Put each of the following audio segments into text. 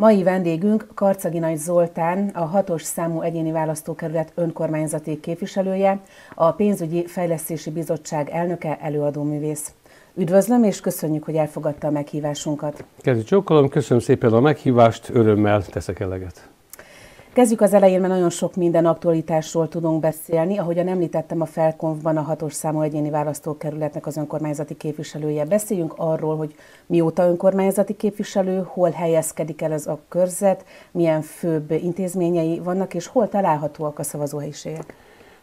Mai vendégünk Nagy Zoltán, a hatos számú egyéni választókerület önkormányzati képviselője, a Pénzügyi Fejlesztési Bizottság elnöke, előadó művész. Üdvözlöm, és köszönjük, hogy elfogadta a meghívásunkat. Kedves csókolom, köszönöm szépen a meghívást, örömmel teszek eleget. Kezdjük az elején, mert nagyon sok minden aktualitásról tudunk beszélni. Ahogyan említettem, a Felkonfban a hatos számú egyéni választókerületnek az önkormányzati képviselője. Beszéljünk arról, hogy mióta önkormányzati képviselő, hol helyezkedik el ez a körzet, milyen főbb intézményei vannak, és hol találhatóak a szavazóhelyiségek.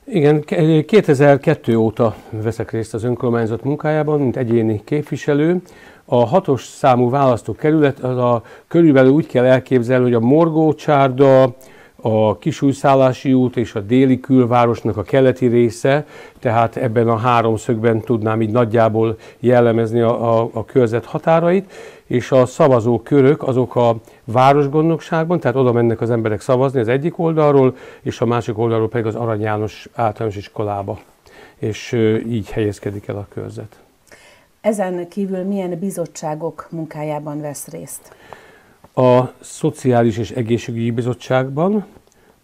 Igen, 2002 óta veszek részt az önkormányzat munkájában, mint egyéni képviselő. A hatos számú választókerület az a, körülbelül úgy kell elképzelni, hogy a Morgócsárda, a Kisújszállási út és a déli külvárosnak a keleti része, tehát ebben a háromszögben tudnám így nagyjából jellemezni a, a, a körzet határait, és a szavazókörök azok a városgondnokságban, tehát oda mennek az emberek szavazni az egyik oldalról, és a másik oldalról pedig az Arany János általános iskolába. És így helyezkedik el a körzet. Ezen kívül milyen bizottságok munkájában vesz részt? a Szociális és Egészségügyi Bizottságban,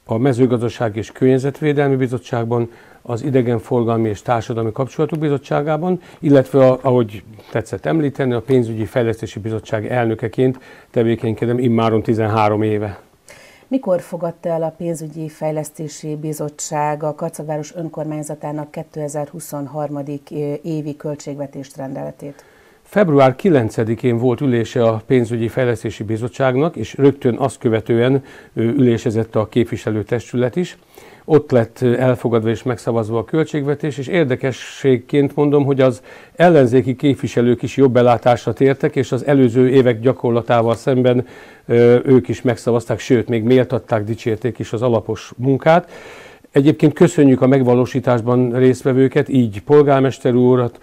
a Mezőgazdaság és Környezetvédelmi Bizottságban, az Idegenforgalmi és Társadalmi Kapcsolatok Bizottságában, illetve, a, ahogy tetszett említeni, a Pénzügyi Fejlesztési Bizottság elnökeként tevékenykedem immáron 13 éve. Mikor fogadta el a Pénzügyi Fejlesztési Bizottság a Karcagváros önkormányzatának 2023. Eh, évi költségvetést rendeletét? Február 9-én volt ülése a Pénzügyi Fejlesztési Bizottságnak, és rögtön azt követően ülésezett a képviselőtestület is. Ott lett elfogadva és megszavazva a költségvetés, és érdekességként mondom, hogy az ellenzéki képviselők is jobb belátásra tértek, és az előző évek gyakorlatával szemben ők is megszavazták, sőt, még méltatták, dicsérték is az alapos munkát. Egyébként köszönjük a megvalósításban résztvevőket, így polgármester úrat,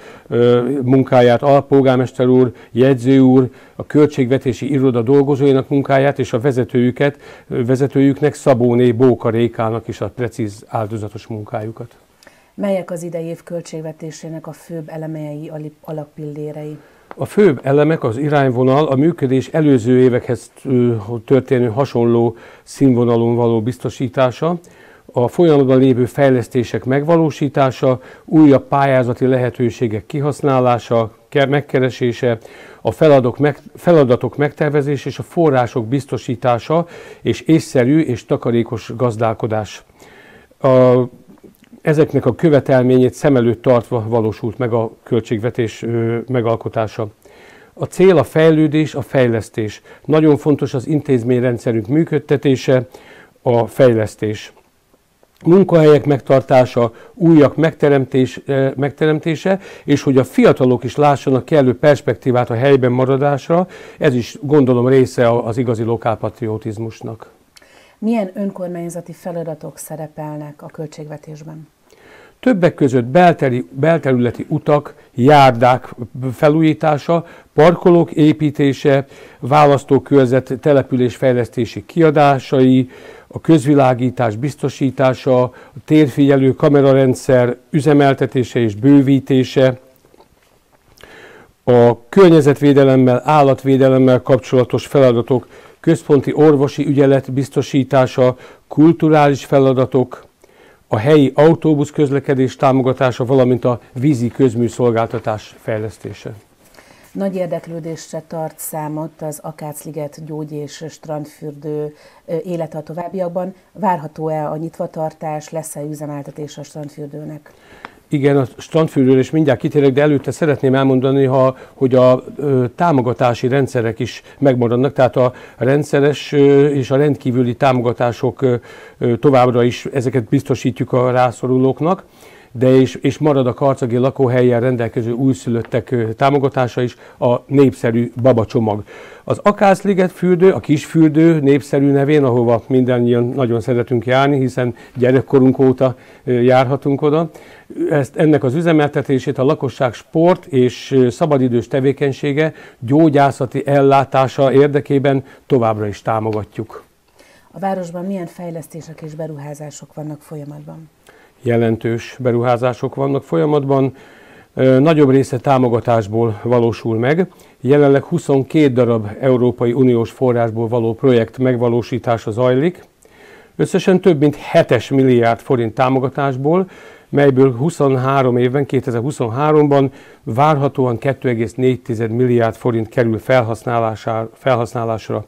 munkáját, alpolgármester úr, jegyző úr, a költségvetési iroda dolgozóinak munkáját és a vezetőjüket, vezetőjüknek Szabóné Bóka Rékának is a precíz áldozatos munkájukat. Melyek az idei év költségvetésének a főbb elemei, alappillérei? A főbb elemek, az irányvonal a működés előző évekhez történő hasonló színvonalon való biztosítása, a folyamatban lévő fejlesztések megvalósítása, újabb pályázati lehetőségek kihasználása, megkeresése, a feladatok megtervezése és a források biztosítása és észszerű és takarékos gazdálkodás. A, ezeknek a követelményét szem előtt tartva valósult meg a költségvetés megalkotása. A cél a fejlődés, a fejlesztés. Nagyon fontos az intézményrendszerünk működtetése, a fejlesztés munkahelyek megtartása, újak megteremtés, eh, megteremtése, és hogy a fiatalok is lássanak kellő perspektívát a helyben maradásra, ez is gondolom része az igazi lokálpatriotizmusnak. Milyen önkormányzati feladatok szerepelnek a költségvetésben? Többek között belteri, belterületi utak, járdák felújítása, parkolók építése, választókörzet településfejlesztési kiadásai, a közvilágítás biztosítása, a térfigyelő kamerarendszer üzemeltetése és bővítése, a környezetvédelemmel, állatvédelemmel kapcsolatos feladatok, központi orvosi ügyelet biztosítása, kulturális feladatok, a helyi autóbusz közlekedés támogatása, valamint a vízi közműszolgáltatás fejlesztése. Nagy érdeklődésre tart számot az Akácliget gyógy és strandfürdő élete a továbbiakban. Várható-e a nyitvatartás, lesz-e üzemeltetés a strandfürdőnek? Igen, a strandfűről is mindjárt kitérek, de előtte szeretném elmondani, ha, hogy a ö, támogatási rendszerek is megmaradnak, tehát a rendszeres ö, és a rendkívüli támogatások ö, ö, továbbra is ezeket biztosítjuk a rászorulóknak de és, és marad a karcagi lakóhelyen rendelkező újszülöttek támogatása is a népszerű babacsomag. Az Akászliget fürdő, a kisfürdő népszerű nevén, ahova mindannyian nagyon szeretünk járni, hiszen gyerekkorunk óta járhatunk oda. Ezt, ennek az üzemeltetését a lakosság sport és szabadidős tevékenysége gyógyászati ellátása érdekében továbbra is támogatjuk. A városban milyen fejlesztések és beruházások vannak folyamatban? Jelentős beruházások vannak folyamatban. Nagyobb része támogatásból valósul meg. Jelenleg 22 darab Európai Uniós forrásból való projekt megvalósítása zajlik. Összesen több mint 7 milliárd forint támogatásból melyből 23 évben, 2023-ban várhatóan 2,4 milliárd forint kerül felhasználásra.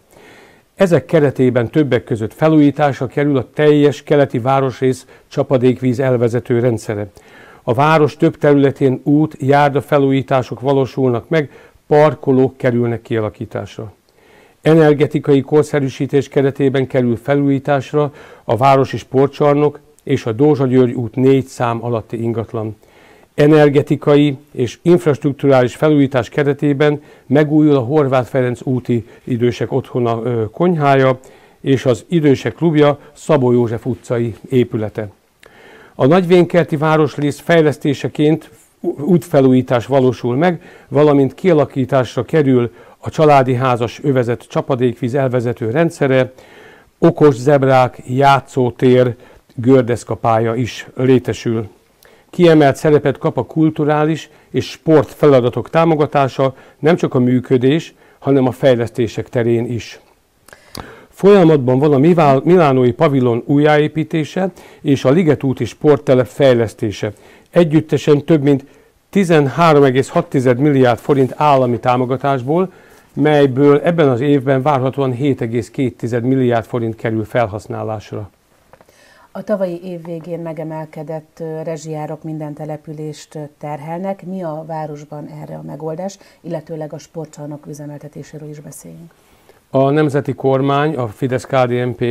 Ezek keretében többek között felújításra kerül a teljes keleti városrész csapadékvíz elvezető rendszere. A város több területén út, járda felújítások valósulnak meg, parkolók kerülnek kialakításra. Energetikai korszerűsítés keretében kerül felújításra a városi sportcsarnok, és a Dózsa-György út 4 szám alatti ingatlan. Energetikai és infrastruktúrális felújítás keretében megújul a Horváth Ferenc úti idősek otthona konyhája és az idősek klubja Szabó József utcai épülete. A nagyvénkerti városrész fejlesztéseként útfelújítás valósul meg, valamint kialakításra kerül a családi házas övezet csapadékvíz elvezető rendszere, okos zebrák, játszótér, gördeszkapálya is létesül. Kiemelt szerepet kap a kulturális és sport feladatok támogatása nem csak a működés, hanem a fejlesztések terén is. Folyamatban van a Milánói pavilon újjáépítése és a Ligetúti sporttelep fejlesztése. Együttesen több mint 13,6 milliárd forint állami támogatásból, melyből ebben az évben várhatóan 7,2 milliárd forint kerül felhasználásra. A tavalyi év végén megemelkedett rezsijárok minden települést terhelnek. Mi a városban erre a megoldás, illetőleg a sportcsarnok üzemeltetéséről is beszéljünk? A nemzeti kormány, a Fidesz-KDNP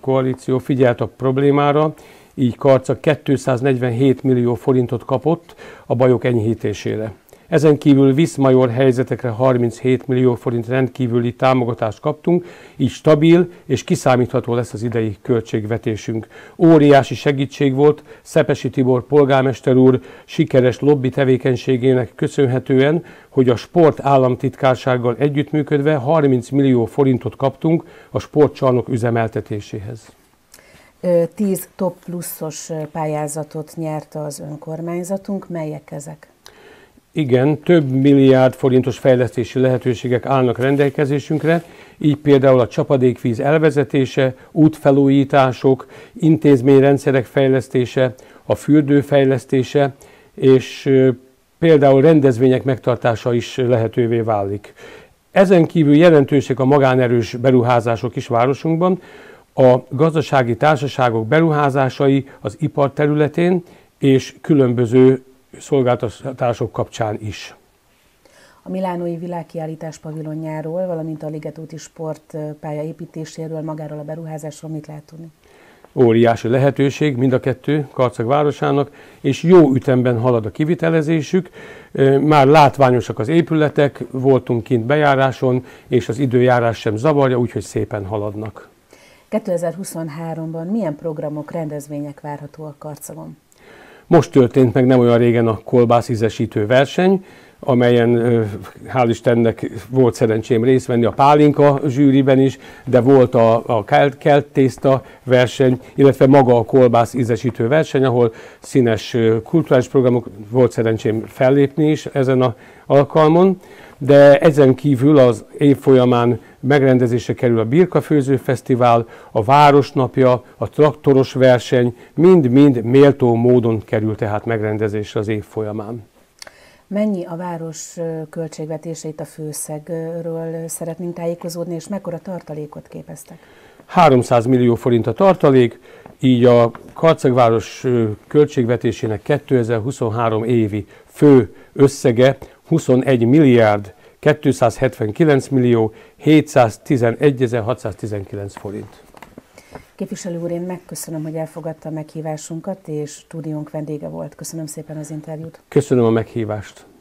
koalíció figyelt a problémára, így Karca 247 millió forintot kapott a bajok enyhítésére. Ezen kívül viszmajor helyzetekre 37 millió forint rendkívüli támogatást kaptunk, így stabil és kiszámítható lesz az idei költségvetésünk. Óriási segítség volt Szepesi Tibor polgármester úr sikeres lobby tevékenységének köszönhetően, hogy a sport államtitkársággal együttműködve 30 millió forintot kaptunk a sportcsarnok üzemeltetéséhez. 10 top pluszos pályázatot nyerte az önkormányzatunk. Melyek ezek? Igen, több milliárd forintos fejlesztési lehetőségek állnak rendelkezésünkre, így például a csapadékvíz elvezetése, útfelújítások, intézményrendszerek fejlesztése, a fürdő fejlesztése, és például rendezvények megtartása is lehetővé válik. Ezen kívül jelentősek a magánerős beruházások is városunkban, a gazdasági társaságok beruházásai az ipar területén és különböző szolgáltatások kapcsán is. A Milánói Világkiállítás pavilonjáról, valamint a Ligetúti sportpálya építéséről, magáról a beruházásról mit lehet tudni? Óriási lehetőség mind a kettő Karcag városának, és jó ütemben halad a kivitelezésük. Már látványosak az épületek, voltunk kint bejáráson, és az időjárás sem zavarja, úgyhogy szépen haladnak. 2023-ban milyen programok, rendezvények várhatóak Karcagon? Most történt meg nem olyan régen a kolbászízesítő verseny, amelyen hál' Istennek volt szerencsém részt venni a pálinka zsűriben is, de volt a, a kelt, kelt tészta verseny, illetve maga a kolbász ízesítő verseny, ahol színes kulturális programok, volt szerencsém fellépni is ezen a alkalmon, de ezen kívül az év folyamán megrendezése kerül a Birkafőző Fesztivál, a Városnapja, a Traktoros verseny, mind-mind méltó módon kerül tehát megrendezésre az év folyamán. Mennyi a város költségvetéseit a főszegről szeretnénk tájékozódni, és mekkora tartalékot képeztek? 300 millió forint a tartalék, így a Karcegváros költségvetésének 2023 évi fő összege 21 milliárd 279 millió 711.619 forint. Képviselő úr, én megköszönöm, hogy elfogadta a meghívásunkat, és stúdiónk vendége volt. Köszönöm szépen az interjút. Köszönöm a meghívást.